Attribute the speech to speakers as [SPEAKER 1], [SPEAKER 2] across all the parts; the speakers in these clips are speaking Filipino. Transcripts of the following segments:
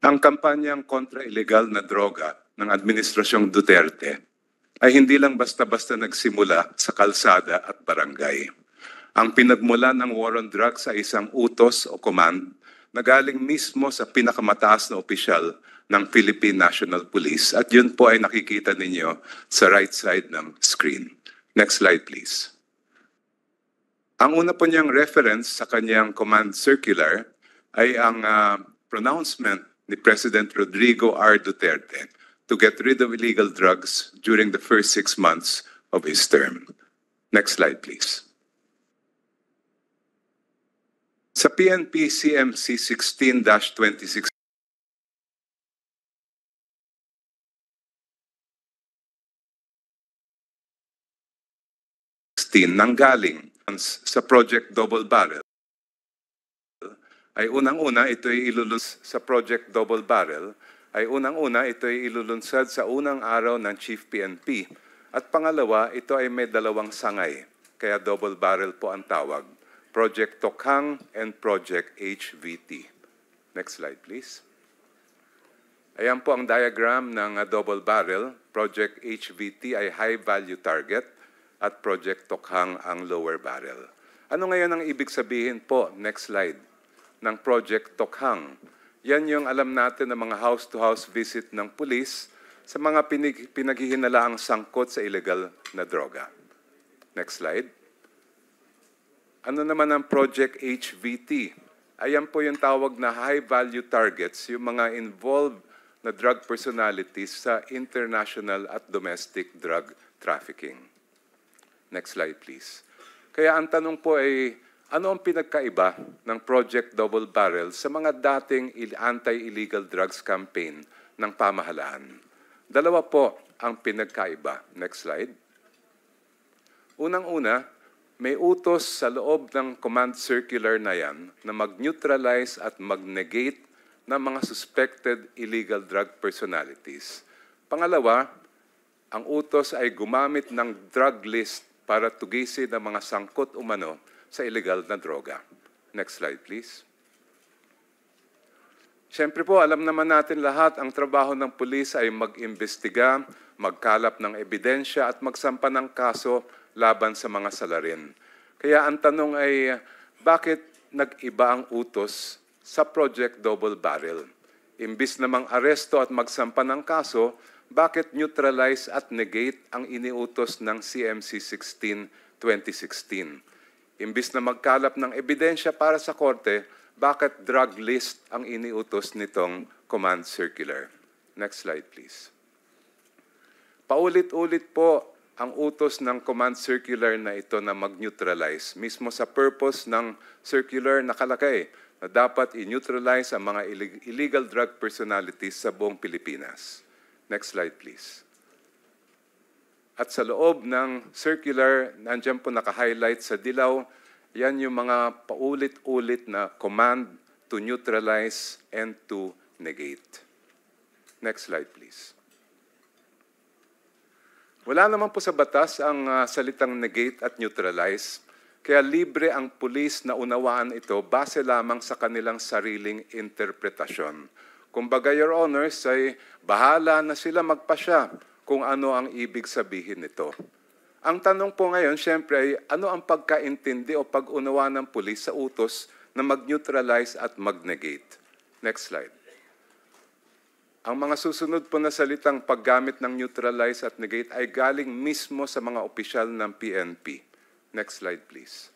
[SPEAKER 1] Ang kampanyang kontra ilegal na droga ng Administrasyong Duterte ay hindi lang basta-basta nagsimula sa kalsada at barangay. Ang pinagmula ng war on drugs ay isang utos o command na galing mismo sa pinakamataas na opisyal ng Philippine National Police at yun po ay nakikita ninyo sa right side ng screen. Next slide please. Ang una po niyang reference sa kanyang command circular ay ang uh, pronouncement The President Rodrigo R. Duterte to get rid of illegal drugs during the first six months of his term. Next slide, please. Sa PNP CMC 16-26 nanggaling sa Project Double Barrel ay unang-una ito'y ilulunsad sa Project Double Barrel, ay unang-una ito'y ilulunsad sa unang araw ng Chief PNP. At pangalawa, ito ay may dalawang sangay, kaya double barrel po ang tawag. Project Tokhang and Project HVT. Next slide, please. Ayan po ang diagram ng ah, double barrel. Project HVT ay high value target at Project Tokhang ang lower barrel. Ano ngayon ang ibig sabihin po? Next slide ng Project Tokhang. Yan yung alam natin ng mga house-to-house visit ng pulis sa mga pinaghihinalaang sangkot sa illegal na droga. Next slide. Ano naman ang Project HVT? Ayan po yung tawag na high value targets, yung mga involved na drug personalities sa international at domestic drug trafficking. Next slide please. Kaya ang tanong po ay ano ang pinagkaiba ng Project Double Barrel sa mga dating anti-illegal drugs campaign ng pamahalaan? Dalawa po ang pinagkaiba. Next slide. Unang-una, may utos sa loob ng command circular na yan na mag-neutralize at mag-negate ng mga suspected illegal drug personalities. Pangalawa, ang utos ay gumamit ng drug list para tugisin ang mga sangkot umano sa illegal na droga. Next slide, please. Siyempre po, alam naman natin lahat, ang trabaho ng pulis ay mag-imbestiga, magkalap ng ebidensya at magsampa ng kaso laban sa mga salarin. Kaya ang tanong ay, bakit nag-iba ang utos sa Project Double Barrel? Imbis namang aresto at magsampa ng kaso, bakit neutralize at negate ang iniutos ng CMC 16 2016? Imbis na magkalap ng ebidensya para sa korte, bakit drug list ang iniutos nitong command circular? Next slide, please. Paulit-ulit po ang utos ng command circular na ito na mag-neutralize. Mismo sa purpose ng circular na nakalagay na dapat i-neutralize ang mga illegal drug personalities sa buong Pilipinas. Next slide, please. At sa loob ng circular, nandiyan po naka-highlight sa dilaw, yan yung mga paulit-ulit na command to neutralize and to negate. Next slide, please. Wala naman po sa batas ang uh, salitang negate at neutralize, kaya libre ang pulis na unawaan ito base lamang sa kanilang sariling interpretasyon. Kumbaga, Your Honors, ay bahala na sila magpasya kung ano ang ibig sabihin nito. Ang tanong po ngayon, siyempre, ano ang pagkaintindi o pag-unawa ng pulis sa utos na mag-neutralize at mag-negate? Next slide. Ang mga susunod po na salitang paggamit ng neutralize at negate ay galing mismo sa mga opisyal ng PNP. Next slide, please.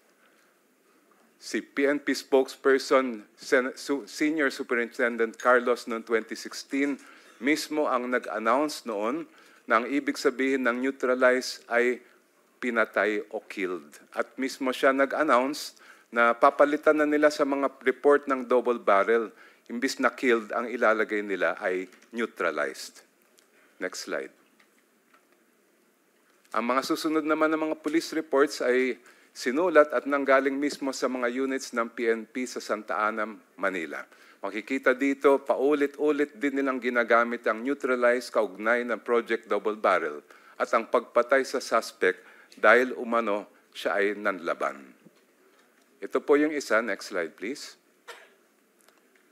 [SPEAKER 1] Si PNP spokesperson, Sen Senior Superintendent Carlos noong 2016, mismo ang nag-announce noon na ang ibig sabihin ng neutralize ay pinatay o killed. At mismo siya nag-announce na papalitan na nila sa mga report ng double barrel. Imbis na killed, ang ilalagay nila ay neutralized. Next slide. Ang mga susunod naman ng mga police reports ay sinulat at nanggaling mismo sa mga units ng PNP sa Santa Ana, Manila. Makikita dito, paulit-ulit din nilang ginagamit ang neutralize kaugnay ng Project Double Barrel at ang pagpatay sa suspect dahil umano siya ay nanlaban. Ito po yung isa. Next slide, please.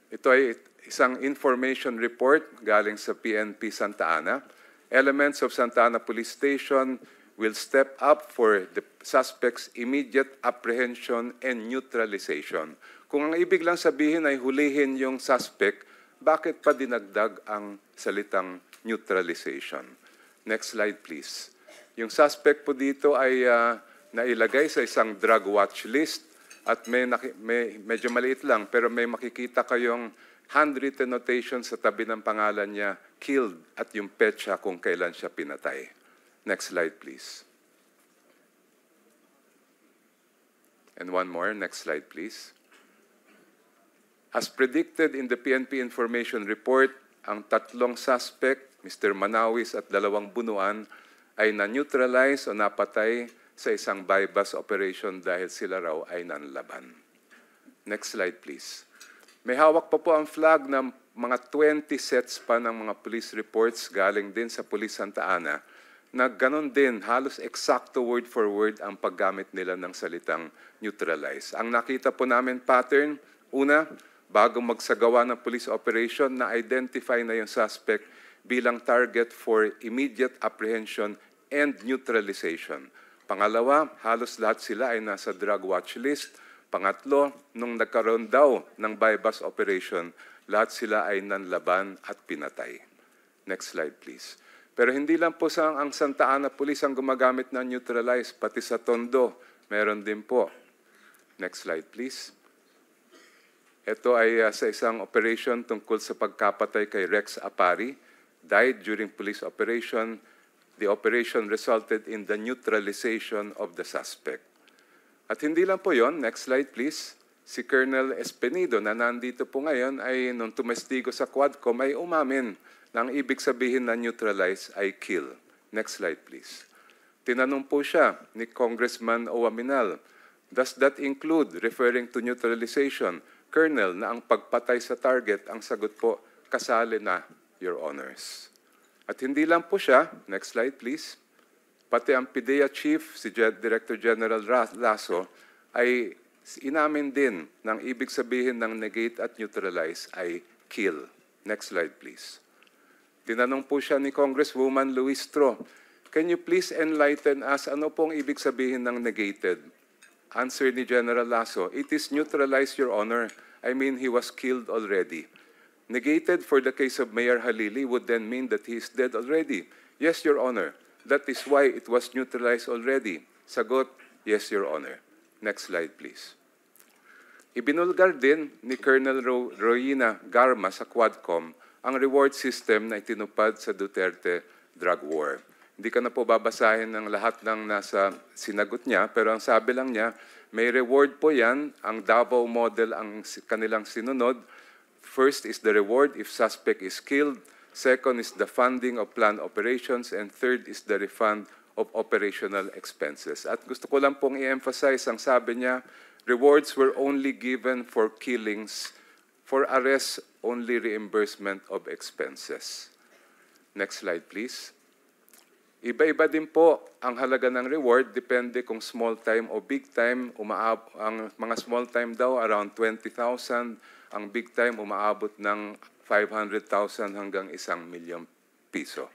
[SPEAKER 1] Ito ay isang information report galing sa PNP Santa Ana. Elements of Santa Ana Police Station will step up for the suspect's immediate apprehension and neutralization. Kung ang ibig lang sabihin ay hulihin yung suspect, bakit pa dinagdag ang salitang neutralization? Next slide, please. Yung suspect po dito ay uh, nailagay sa isang drug watch list at may, may medyo maliit lang pero may makikita kayong handwritten notation sa tabi ng pangalan niya, killed, at yung petsa kung kailan siya pinatay. Next slide, please. And one more. Next slide, please. As predicted in the PNP Information Report, ang tatlong suspect, Mr. Manawis at dalawang bunuan, ay na-neutralize o napatay sa isang bypass operation dahil sila raw ay nanlaban. Next slide, please. May hawak pa po ang flag ng mga 20 sets pa ng mga police reports galing din sa Police Santa Ana na ganon din, halos eksakto word for word ang paggamit nila ng salitang neutralize. Ang nakita po namin pattern, una, bago magsagawa ng police operation, na-identify na yung suspect bilang target for immediate apprehension and neutralization. Pangalawa, halos lahat sila ay nasa drug watch list. Pangatlo, nung nagkaroon daw ng bypass operation, lahat sila ay nanlaban at pinatay. Next slide, please. Pero hindi lang po sa ang Santa Ana Police ang gumagamit ng neutralize, pati sa Tondo, meron din po. Next slide, please. Ito ay uh, sa isang operation tungkol sa pagkapatay kay Rex Apari, died during police operation. The operation resulted in the neutralization of the suspect. At hindi lang po yon. Next slide, please. Si Colonel Espenido na nandito po ngayon ay nung tumestigo sa Quadcom ay umamin nang ibig sabihin na neutralize ay kill. Next slide, please. Tinanong po siya ni Congressman Owaminal, does that include referring to neutralization, Colonel, na ang pagpatay sa target, ang sagot po, kasali na, Your Honors. At hindi lang po siya, next slide please, pati ang PIDEA Chief, si Director General Lasso, ay inamin din ng ibig sabihin ng negate at neutralize ay kill. Next slide please. Tinanong po siya ni Congresswoman Luis Tro, Can you please enlighten us ano pong ibig sabihin ng negated? Answer ni General Lasso, It is neutralized, Your Honor. I mean, he was killed already. Negated for the case of Mayor Halili would then mean that he is dead already. Yes, Your Honor. That is why it was neutralized already. Sagot, Yes, Your Honor. Next slide, please. Ibinulgar din ni Colonel Ro Royina Garma sa Quadcom ang reward system na itinupad sa Duterte drug war. Hindi ka na po babasahin ng lahat ng nasa sinagot niya, pero ang sabi lang niya, may reward po yan. Ang Davao model ang kanilang sinunod. First is the reward if suspect is killed. Second is the funding of planned operations. And third is the refund of operational expenses. At gusto ko lang pong i-emphasize ang sabi niya, rewards were only given for killings, for arrests only reimbursement of expenses. Next slide, please. Iba-iba din po ang halaga ng reward depende kung small time o big time. Umaab ang mga small time daw around 20,000, ang big time umaabot ng 500,000 hanggang isang milyon piso.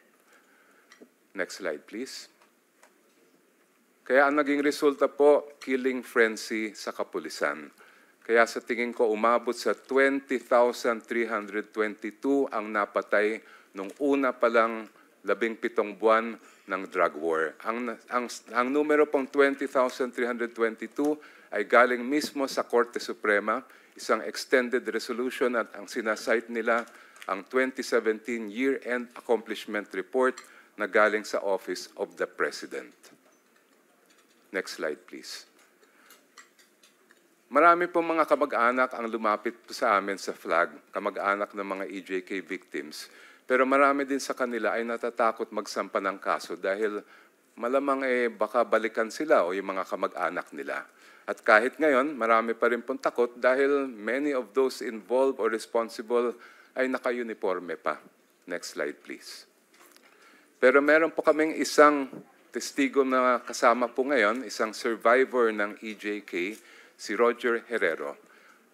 [SPEAKER 1] Next slide please. Kaya ang naging resulta po, killing frenzy sa kapulisan. Kaya sa tingin ko umabot sa 20,322 ang napatay nung una pa lang labing pitong buwan ng drug war. Ang, ang, ang numero pong 20,322 ay galing mismo sa Korte Suprema, isang extended resolution at ang sinasite nila ang 2017 Year-End Accomplishment Report na galing sa Office of the President. Next slide, please. Marami po mga kamag-anak ang lumapit po sa amin sa flag, kamag-anak ng mga EJK victims. Pero marami din sa kanila ay natatakot magsampa ng kaso dahil malamang eh baka balikan sila o yung mga kamag-anak nila. At kahit ngayon, marami pa rin pong takot dahil many of those involved or responsible ay naka-uniforme pa. Next slide please. Pero meron po kaming isang testigo na kasama po ngayon, isang survivor ng EJK si Roger Herrero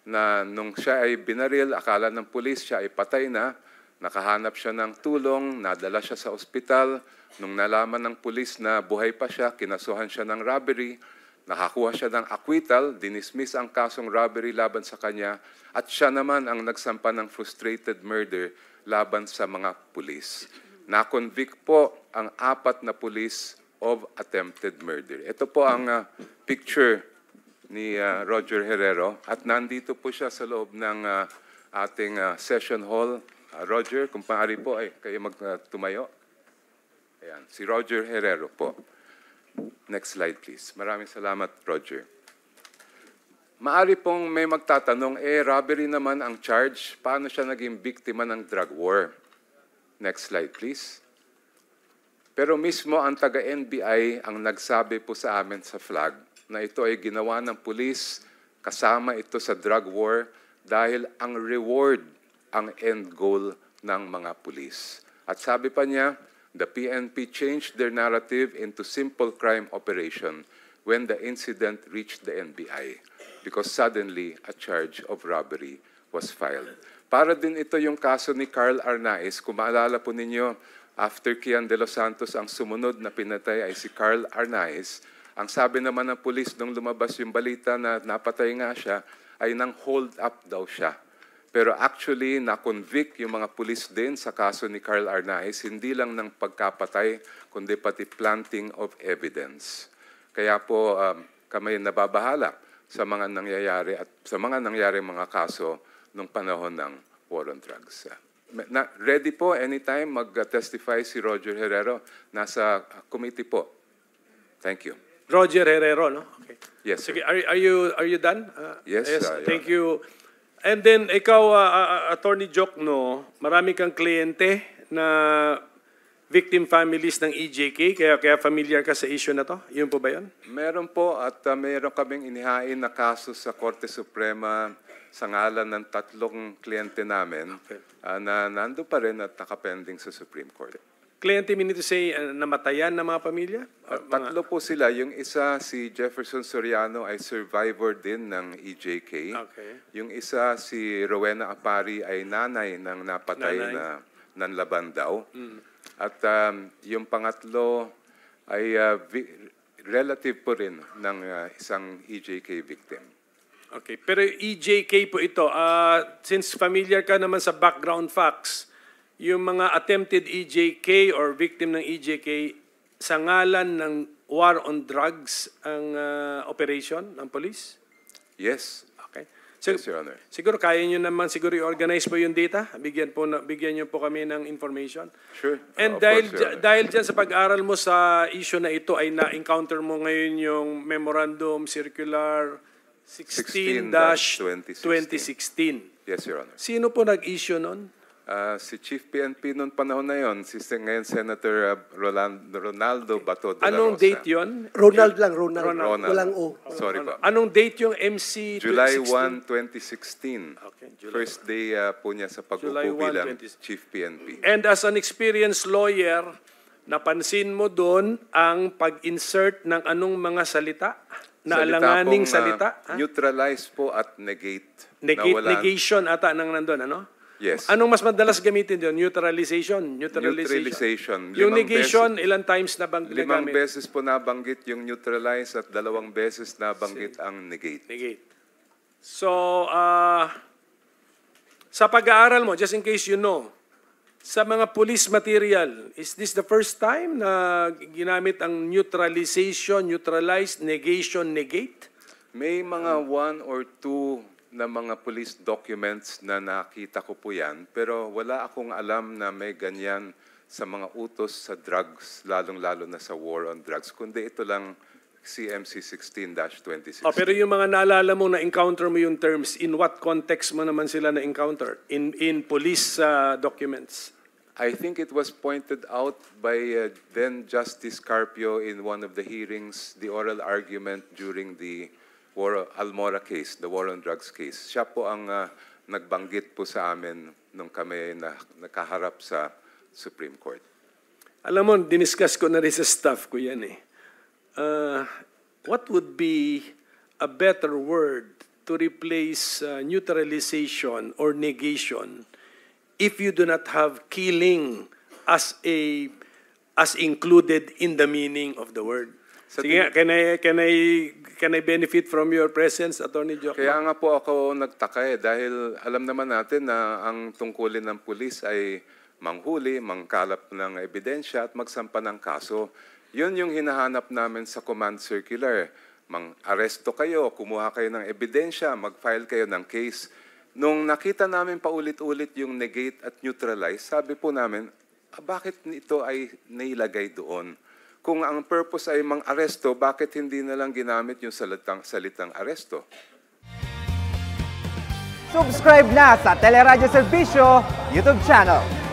[SPEAKER 1] na nung siya ay binaril, akala ng pulis siya ay patay na, nakahanap siya ng tulong, nadala siya sa ospital, nung nalaman ng pulis na buhay pa siya, kinasuhan siya ng robbery, nakakuha siya ng acquittal, dinismiss ang kasong robbery laban sa kanya, at siya naman ang nagsampa ng frustrated murder laban sa mga pulis. Na-convict po ang apat na pulis of attempted murder. Ito po ang uh, picture ni uh, Roger Herrero at nandito po siya sa loob ng uh, ating uh, session hall. Uh, Roger, kung paari po ay kayo magtumayo. Uh, Ayan, si Roger Herrero po. Next slide please. Maraming salamat Roger. Maari pong may magtatanong, eh robbery naman ang charge, paano siya naging biktima ng drug war? Next slide please. Pero mismo ang taga-NBI ang nagsabi po sa amin sa flag na ito ay ginawa ng pulis, kasama ito sa drug war, dahil ang reward ang end goal ng mga pulis. At sabi pa niya, the PNP changed their narrative into simple crime operation when the incident reached the NBI because suddenly a charge of robbery was filed. Para din ito yung kaso ni Carl Arnaiz. Kung maalala po ninyo, after Kian De Los Santos, ang sumunod na pinatay ay si Carl Arnaiz ang sabi naman ng pulis nung lumabas yung balita na napatay nga siya, ay nang hold up daw siya. Pero actually, na-convict yung mga pulis din sa kaso ni Carl Arnaiz, hindi lang ng pagkapatay, kundi pati planting of evidence. Kaya po um, kami nababahala sa mga nangyayari at sa mga nangyayari mga kaso nung panahon ng war on drugs. Na, ready po anytime mag-testify si Roger Herrero. Nasa committee po. Thank you.
[SPEAKER 2] Roger Herrero, no? Okay. Yes. Sige, are, are you are you done? Uh, yes. yes uh, thank you. And then ikaw uh, uh, attorney joke no, marami kang kliyente na victim families ng EJK, kaya kaya familiar ka sa issue na to? Yun po ba yun?
[SPEAKER 1] Meron po at uh, meron kaming inihain na kaso sa Korte Suprema sa ngalan ng tatlong kliyente namin okay. uh, na nando pa rin at nakapending sa Supreme Court. Okay.
[SPEAKER 2] Kliyente, meaning to say, uh, namatayan na
[SPEAKER 1] mga pamilya? Uh, mga... Tatlo po sila. Yung isa, si Jefferson Soriano, ay survivor din ng EJK. Okay. Yung isa, si Rowena Apari, ay nanay ng napatay nanay. na nanlaban daw. Mm. At um, yung pangatlo ay uh, relative po rin ng uh, isang EJK victim.
[SPEAKER 2] Okay, pero EJK po ito. Uh, since familiar ka naman sa background facts, yung mga attempted EJK or victim ng EJK sa ngalan ng war on drugs ang uh, operation ng police? Yes. Okay. Sig- yes, Your Honor. Siguro kaya niyo naman siguro i-organize po yung data. Bigyan po na, bigyan niyo po kami ng information. Sure. And uh, dahil course, dahil diyan sa pag-aral mo sa issue na ito ay na-encounter mo ngayon yung memorandum circular 16-2016. Yes, Your Honor. Sino po nag-issue noon?
[SPEAKER 1] Uh, si Chief PNP noon panahon na yon, si ngayon Senator uh, ah, Rolando, Ronaldo Bato de la Rosa. Anong date yon?
[SPEAKER 2] Ronald lang, Ronald. Ronald. Ronald. Walang O. Oh, Sorry Ronald.
[SPEAKER 1] Ano- po. Anong date yung MC
[SPEAKER 2] July 1,
[SPEAKER 1] 2016. Okay, July First day uh, po niya sa pagkupo 20... Chief PNP.
[SPEAKER 2] And as an experienced lawyer, napansin mo doon ang pag-insert ng anong mga salita?
[SPEAKER 1] na salita alanganing pong, salita. Uh,
[SPEAKER 2] neutralize
[SPEAKER 1] po at negate. Negate,
[SPEAKER 2] negation ata nang nandun, ano? Yes. Anong mas madalas gamitin doon? Neutralization? Neutralization. neutralization. Yung limang negation, beses, ilang times na bang ginagamit? Limang beses
[SPEAKER 1] po nabanggit yung neutralize at dalawang beses nabanggit See. ang negate. Negate.
[SPEAKER 2] So, uh, sa pag-aaral mo, just in case you know, sa mga police material, is this the first time na ginamit ang neutralization, neutralize, negation, negate? May mga
[SPEAKER 1] one or two na mga police documents na nakita ko po yan, pero wala akong alam na may ganyan sa mga utos sa drugs, lalong-lalo na sa war on drugs, kundi ito lang CMC 16-2016. Oh, pero
[SPEAKER 2] yung mga naalala mo, na-encounter mo yung terms, in what context mo naman sila na-encounter? In, in police uh, documents? I think it was pointed out by uh, then Justice
[SPEAKER 1] Carpio in one of the hearings, the oral argument during the War, Almora case, the war on drugs case. Siya po ang uh, nagbanggit po sa amin nung kami
[SPEAKER 2] na, nakaharap sa Supreme Court. Alam mo, diniscuss ko na rin sa staff ko yan eh. Uh, what would be a better word to replace uh, neutralization or negation if you do not have killing as a as included in the meaning of the word? Sige, can I, can, I, can I benefit from your presence,
[SPEAKER 1] Attorney Jock? Kaya nga po ako nagtaka eh, dahil alam naman natin na ang tungkulin ng pulis ay manghuli, mangkalap ng ebidensya at magsampa ng kaso. Yun yung hinahanap namin sa command circular. Mang-aresto kayo, kumuha kayo ng ebidensya, mag-file kayo ng case. Nung nakita namin paulit-ulit yung negate at neutralize, sabi po namin, ah, bakit ito ay nailagay doon? kung ang purpose ay mang aresto, bakit hindi na lang ginamit yung salitang, salitang aresto?
[SPEAKER 2] Subscribe na sa Teleradio Servicio YouTube channel.